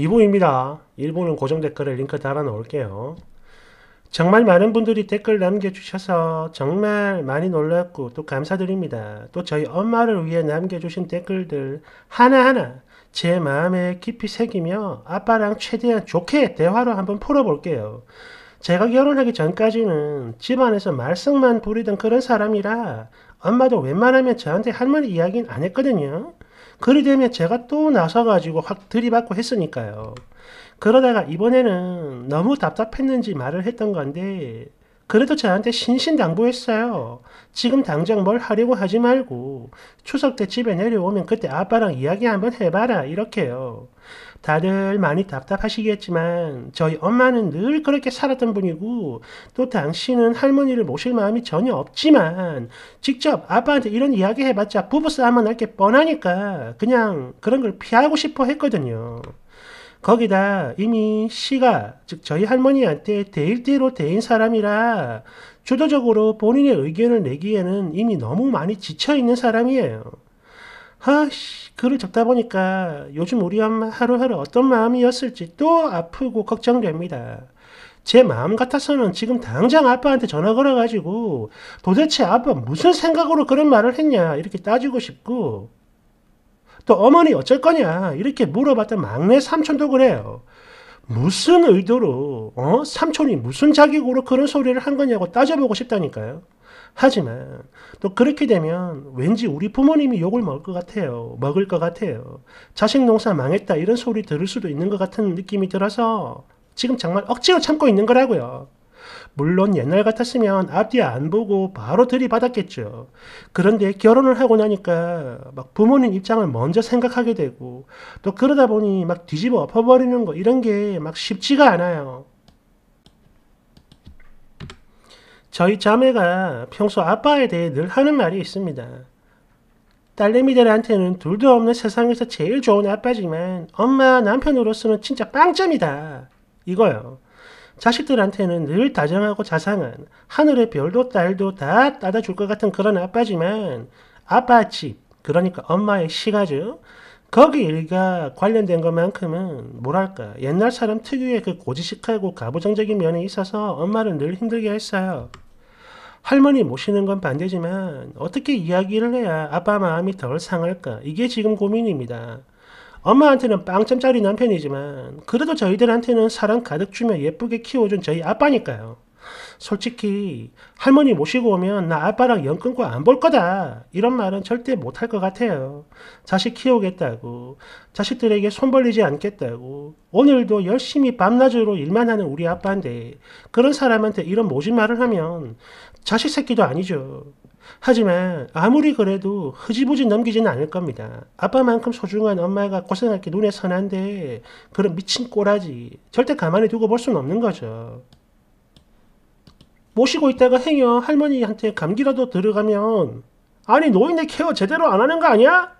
2부입니다. 1부는 고정 댓글에 링크 달아 놓을게요. 정말 많은 분들이 댓글 남겨주셔서 정말 많이 놀랐고 또 감사드립니다. 또 저희 엄마를 위해 남겨주신 댓글들 하나하나 제 마음에 깊이 새기며 아빠랑 최대한 좋게 대화로 한번 풀어볼게요. 제가 결혼하기 전까지는 집안에서 말썽만 부리던 그런 사람이라 엄마도 웬만하면 저한테 할머니 이야기는 안 했거든요. 그리 되면 제가 또 나서가지고 확 들이받고 했으니까요. 그러다가 이번에는 너무 답답했는지 말을 했던 건데, 그래도 저한테 신신당부했어요. 지금 당장 뭘 하려고 하지 말고, 추석 때 집에 내려오면 그때 아빠랑 이야기 한번 해봐라. 이렇게요. 다들 많이 답답하시겠지만 저희 엄마는 늘 그렇게 살았던 분이고 또 당신은 할머니를 모실 마음이 전혀 없지만 직접 아빠한테 이런 이야기 해봤자 부부싸움만 할 게 뻔하니까 그냥 그런 걸 피하고 싶어 했거든요. 거기다 이미 씨가 즉 저희 할머니한테 대일대로 대인 사람이라 주도적으로 본인의 의견을 내기에는 이미 너무 많이 지쳐 있는 사람이에요. 아씨, 글을 적다 보니까 요즘 우리 엄마 하루하루 어떤 마음이었을지 또 아프고 걱정됩니다. 제 마음 같아서는 지금 당장 아빠한테 전화 걸어가지고 도대체 아빠 무슨 생각으로 그런 말을 했냐 이렇게 따지고 싶고 또 어머니 어쩔 거냐 이렇게 물어봤던 막내 삼촌도 그래요. 무슨 의도로 어 삼촌이 무슨 자격으로 그런 소리를 한 거냐고 따져보고 싶다니까요. 하지만 또 그렇게 되면 왠지 우리 부모님이 욕을 먹을 것 같아요. 먹을 것 같아요. 자식 농사 망했다 이런 소리 들을 수도 있는 것 같은 느낌이 들어서 지금 정말 억지로 참고 있는 거라고요. 물론 옛날 같았으면 앞뒤 안 보고 바로 들이받았겠죠. 그런데 결혼을 하고 나니까 막 부모님 입장을 먼저 생각하게 되고 또 그러다 보니 막 뒤집어 엎어버리는 거 이런 게 막 쉽지가 않아요. 저희 자매가 평소 아빠에 대해 늘 하는 말이 있습니다. 딸내미들한테는 둘도 없는 세상에서 제일 좋은 아빠지만 엄마 남편으로서는 진짜 빵점이다. 이거요. 자식들한테는 늘 다정하고 자상한 하늘의 별도 딸도 다 따다 줄 것 같은 그런 아빠지만 아빠 집 그러니까 엄마의 시가죠. 거기 일가 관련된 것만큼은 뭐랄까 옛날 사람 특유의 그 고지식하고 가부장적인 면이 있어서 엄마를 늘 힘들게 했어요. 할머니 모시는 건 반대지만 어떻게 이야기를 해야 아빠 마음이 덜 상할까 이게 지금 고민입니다. 엄마한테는 빵점짜리 남편이지만 그래도 저희들한테는 사랑 가득 주며 예쁘게 키워준 저희 아빠니까요. 솔직히 할머니 모시고 오면 나 아빠랑 연 끊고 안 볼 거다 이런 말은 절대 못할 것 같아요. 자식 키우겠다고 자식들에게 손 벌리지 않겠다고 오늘도 열심히 밤낮으로 일만 하는 우리 아빠인데 그런 사람한테 이런 모진 말을 하면 자식 새끼도 아니죠. 하지만 아무리 그래도 흐지부지 넘기지는 않을 겁니다. 아빠만큼 소중한 엄마가 고생할 게 눈에 선한데 그런 미친 꼬라지 절대 가만히 두고 볼 수는 없는 거죠. 모시고 있다가 행여 할머니한테 감기라도 들어가면 아니 노인네 케어 제대로 안 하는 거 아니야?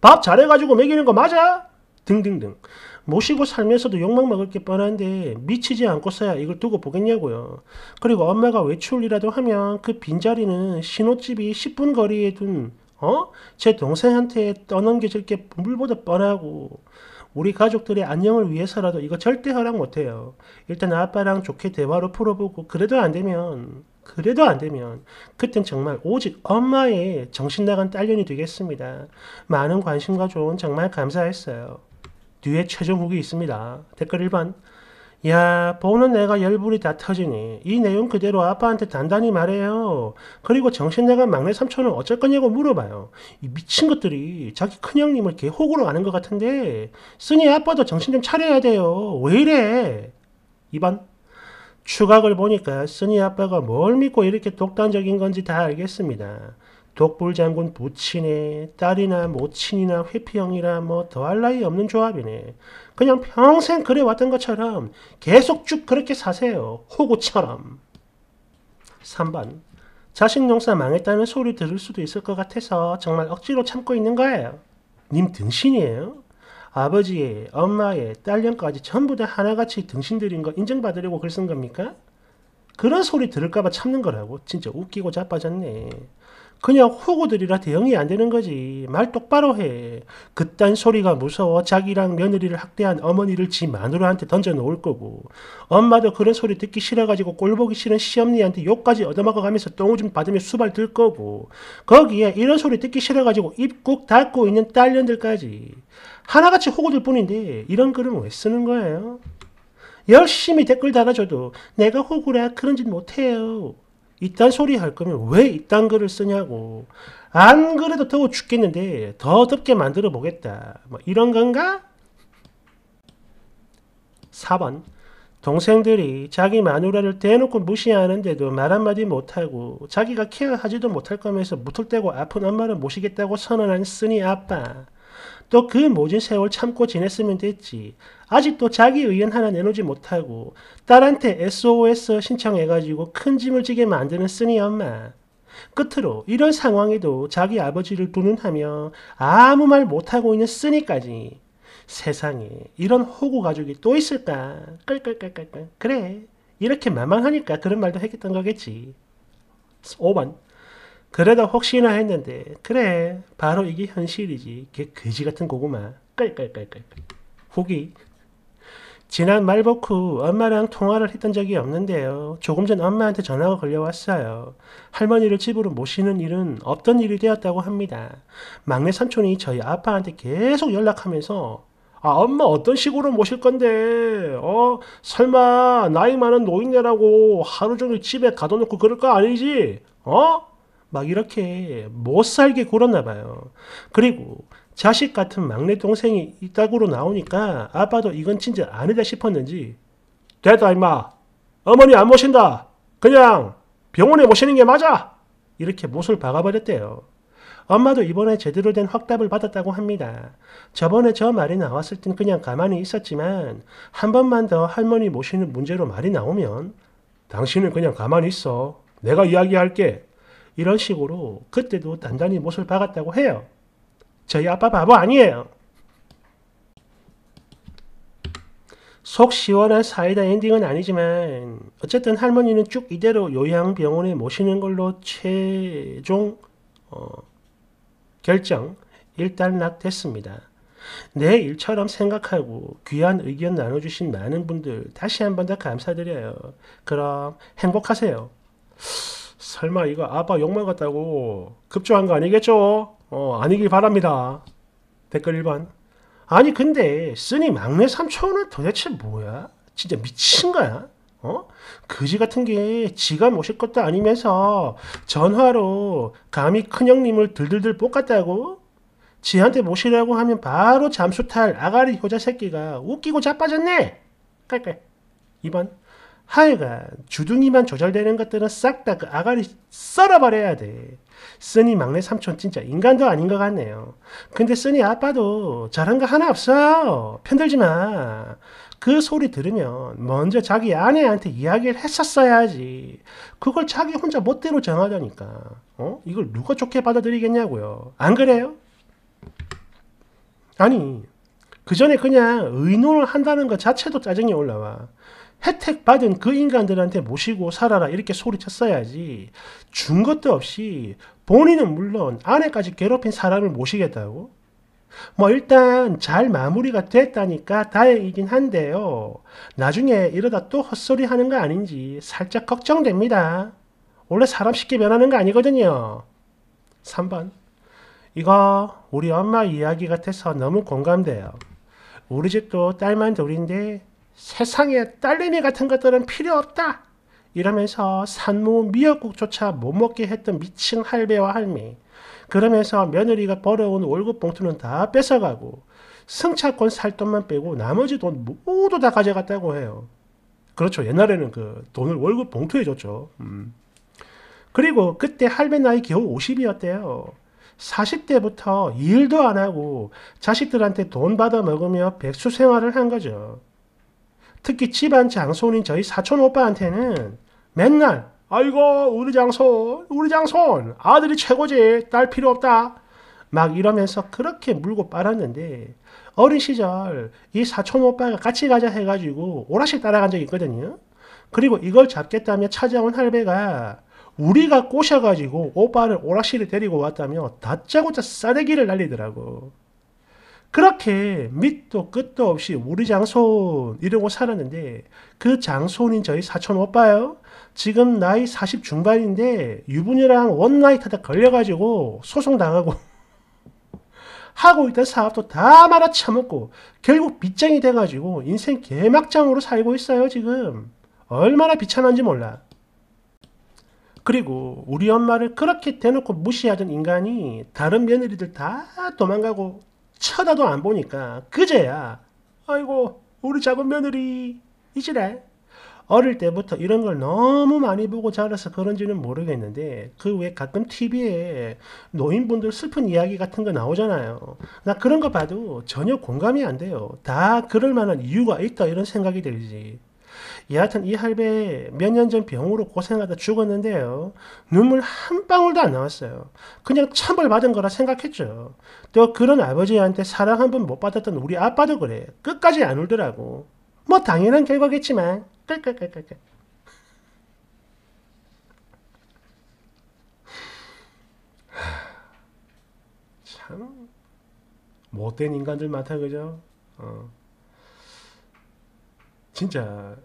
밥 잘해가지고 먹이는 거 맞아? 등등등 모시고 살면서도 욕망 먹을 게 뻔한데 미치지 않고서야 이걸 두고 보겠냐고요. 그리고 엄마가 외출이라도 하면 그 빈자리는 신혼집이 10분 거리에 둔 어? 제 동생한테 떠넘겨질 게 물보다 뻔하고 우리 가족들의 안녕을 위해서라도 이거 절대 허락 못해요. 일단 아빠랑 좋게 대화로 풀어보고 그래도 안 되면 그래도 안 되면 그땐 정말 오직 엄마의 정신나간 딸년이 되겠습니다. 많은 관심과 조언 정말 감사했어요. 뒤에 최종국이 있습니다. 댓글 1번 야 보는 내가 열불이 다 터지니 이 내용 그대로 아빠한테 단단히 말해요. 그리고 정신내간 막내 삼촌은 어쩔 거냐고 물어봐요. 이 미친 것들이 자기 큰형님을 개호구로 아는 것 같은데 쓰니 아빠도 정신 좀 차려야 돼요. 왜 이래? 2번 추각을 보니까 쓰니 아빠가 뭘 믿고 이렇게 독단적인 건지 다 알겠습니다. 독불 장군 부친의 딸이나 모친이나 회피형이라 뭐 더할 나위 없는 조합이네. 그냥 평생 그래 왔던 것처럼 계속 쭉 그렇게 사세요. 호구처럼. 3번. 자식 농사 망했다는 소리 들을 수도 있을 것 같아서 정말 억지로 참고 있는 거예요. 님 등신이에요? 아버지의, 엄마의, 딸년까지 전부 다 하나같이 등신들인 거 인정받으려고 글 쓴 겁니까? 그런 소리 들을까봐 참는 거라고? 진짜 웃기고 자빠졌네. 그냥 호구들이라 대응이 안 되는 거지. 말 똑바로 해. 그딴 소리가 무서워 자기랑 며느리를 학대한 어머니를 지 마누라한테 던져놓을 거고. 엄마도 그런 소리 듣기 싫어가지고 꼴보기 싫은 시어머니한테 욕까지 얻어먹어가면서 똥오줌 받으며 수발 들 거고. 거기에 이런 소리 듣기 싫어가지고 입국 닫고 있는 딸년들까지. 하나같이 호구들 뿐인데 이런 글은 왜 쓰는 거예요? 열심히 댓글 달아줘도 내가 호구라 그런 짓 못해요. 이딴 소리 할 거면 왜 이딴 글을 쓰냐고. 안 그래도 더워 죽겠는데 더 덥게 만들어 보겠다. 뭐 이런 건가? 4번 동생들이 자기 마누라를 대놓고 무시하는데도 말 한마디 못하고 자기가 케어하지도 못할 거면서 무턱대고 아픈 엄마를 모시겠다고 선언한 쓰니 아빠. 또그 모진 세월 참고 지냈으면 됐지. 아직도 자기 의견 하나 내놓지 못하고 딸한테 SOS 신청해가지고 큰 짐을 지게 만드는 쓰니 엄마. 끝으로 이런 상황에도 자기 아버지를 두눈하며 아무 말 못하고 있는 쓰니까지 세상에 이런 호구 가족이 또 있을까? 끌끌끌끌끌 그래 이렇게 마망하니까 그런 말도 했던 거겠지. 5번 그래도 혹시나 했는데 그래 바로 이게 현실이지 개 거지 같은 고구마 깔깔깔깔 후기 지난 말복 후 엄마랑 통화를 했던 적이 없는데요. 조금 전 엄마한테 전화가 걸려왔어요. 할머니를 집으로 모시는 일은 없던 일이 되었다고 합니다. 막내 삼촌이 저희 아빠한테 계속 연락하면서 아 엄마 어떤 식으로 모실 건데 어 설마 나이 많은 노인네라고 하루 종일 집에 가둬놓고 그럴 거 아니지 어막 이렇게 못 살게 굴었나 봐요. 그리고 자식 같은 막내 동생이 이따구로 나오니까 아빠도 이건 진짜 아니다 싶었는지 됐다 임마 어머니 안 모신다 그냥 병원에 모시는 게 맞아 이렇게 못을 박아버렸대요. 엄마도 이번에 제대로 된 확답을 받았다고 합니다. 저번에 저 말이 나왔을 땐 그냥 가만히 있었지만 한 번만 더 할머니 모시는 문제로 말이 나오면 당신은 그냥 가만히 있어. 내가 이야기할게. 이런 식으로 그때도 단단히 못을 박았다고 해요. 저희 아빠 바보 아니에요. 속 시원한 사이다 엔딩은 아니지만 어쨌든 할머니는 쭉 이대로 요양병원에 모시는 걸로 최종 어, 결정 일단락됐습니다. 내 일처럼 생각하고 귀한 의견 나눠주신 많은 분들 다시 한 번 더 감사드려요. 그럼 행복하세요. 설마 이거 아빠 욕만 같다고 급조한 거 아니겠죠? 어, 아니길 바랍니다. 댓글 1번. 아니 근데 쓰니 막내 삼촌은 도대체 뭐야? 진짜 미친 거야? 어? 그지 같은 게 지가 모실 것도 아니면서 전화로 감히 큰형님을 들들들 볶았다고? 지한테 모시라고 하면 바로 잠수 탈 아가리 효자 새끼가 웃기고 자빠졌네. 깔깔. 2번. 하여간 주둥이만 조절되는 것들은 싹 다 그 아가리 썰어버려야 돼. 쓰니 막내 삼촌 진짜 인간도 아닌 것 같네요. 근데 쓰니 아빠도 잘한 거 하나 없어. 편들지 마. 그 소리 들으면 먼저 자기 아내한테 이야기를 했었어야지. 그걸 자기 혼자 멋대로 정하다니까. 어? 이걸 누가 좋게 받아들이겠냐고요. 안 그래요? 아니, 그 전에 그냥 의논을 한다는 것 자체도 짜증이 올라와. 혜택 받은 그 인간들한테 모시고 살아라 이렇게 소리쳤어야지 준 것도 없이 본인은 물론 아내까지 괴롭힌 사람을 모시겠다고 뭐 일단 잘 마무리가 됐다니까 다행이긴 한데요 나중에 이러다 또 헛소리 하는 거 아닌지 살짝 걱정됩니다 원래 사람 쉽게 변하는 거 아니거든요 3번 이거 우리 엄마 이야기 같아서 너무 공감돼요 우리 집도 딸만 둘인데 세상에 딸내미 같은 것들은 필요 없다. 이러면서 산모 미역국조차 못 먹게 했던 미친 할배와 할미. 그러면서 며느리가 벌어온 월급 봉투는 다 뺏어가고 승차권 살 돈만 빼고 나머지 돈 모두 다 가져갔다고 해요. 그렇죠. 옛날에는 그 돈을 월급 봉투에 줬죠. 음. 그리고 그때 할배 나이 겨우 50이었대요. 40대부터 일도 안 하고 자식들한테 돈 받아 먹으며 백수 생활을 한 거죠. 특히 집안 장손인 저희 사촌 오빠한테는 맨날 아이고 우리 장손 우리 장손 아들이 최고지 딸 필요 없다 막 이러면서 그렇게 물고 빨았는데 어린 시절 이 사촌 오빠가 같이 가자 해가지고 오락실 따라간 적이 있거든요. 그리고 이걸 잡겠다며 찾아온 할배가 우리가 꼬셔가지고 오빠를 오락실에 데리고 왔다며 다짜고짜 싸대기를 날리더라고. 그렇게 밑도 끝도 없이 우리 장손 이러고 살았는데 그 장손인 저희 사촌 오빠요. 지금 나이 40 중반인데 유부녀랑 원나잇 하다 걸려가지고 소송당하고 하고 있던 사업도 다 말아 처먹고 결국 빚쟁이 돼가지고 인생 개막장으로 살고 있어요 지금. 얼마나 비참한지 몰라. 그리고 우리 엄마를 그렇게 대놓고 무시하던 인간이 다른 며느리들 다 도망가고 쳐다도 안 보니까 그제야 아이고 우리 작은 며느리 이지래 어릴 때부터 이런 걸 너무 많이 보고 자라서 그런지는 모르겠는데 그 왜 가끔 TV에 노인분들 슬픈 이야기 같은 거 나오잖아요. 나 그런 거 봐도 전혀 공감이 안 돼요. 다 그럴 만한 이유가 있다 이런 생각이 들지. 여하튼 이 할배 몇 년 전 병으로 고생하다 죽었는데요. 눈물 한 방울도 안 나왔어요. 그냥 참벌받은 거라 생각했죠. 또 그런 아버지한테 사랑 한 번 못 받았던 우리 아빠도 그래. 끝까지 안 울더라고. 뭐 당연한 결과겠지만. 깔깔깔깔깔. 참 못된 인간들 많다 그죠? 어. 진짜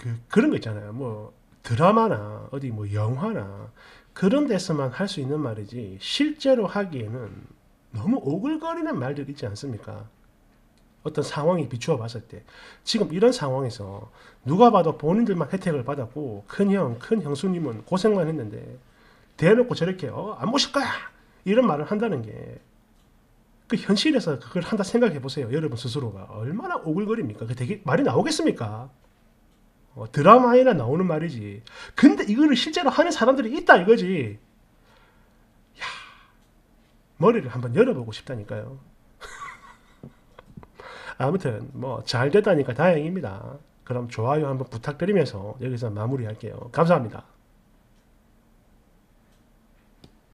그, 그런 거 있잖아요. 뭐 드라마나 어디 뭐 영화나 그런 데서만 할 수 있는 말이지 실제로 하기에는 너무 오글거리는 말들 있지 않습니까? 어떤 상황이 비추어 봤을 때 지금 이런 상황에서 누가 봐도 본인들만 혜택을 받았고 큰형, 큰 형수님은 고생만 했는데 대놓고 저렇게 어, 안 모실 거야! 이런 말을 한다는 게 그 현실에서 그걸 한다 생각해 보세요. 여러분 스스로가 얼마나 오글거립니까? 그 되게 말이 나오겠습니까? 어, 드라마에나 나오는 말이지. 근데 이거를 실제로 하는 사람들이 있다 이거지. 야, 머리를 한번 열어보고 싶다니까요. 아무튼 뭐 잘 됐다니까 다행입니다. 그럼 좋아요 한번 부탁드리면서 여기서 마무리할게요. 감사합니다.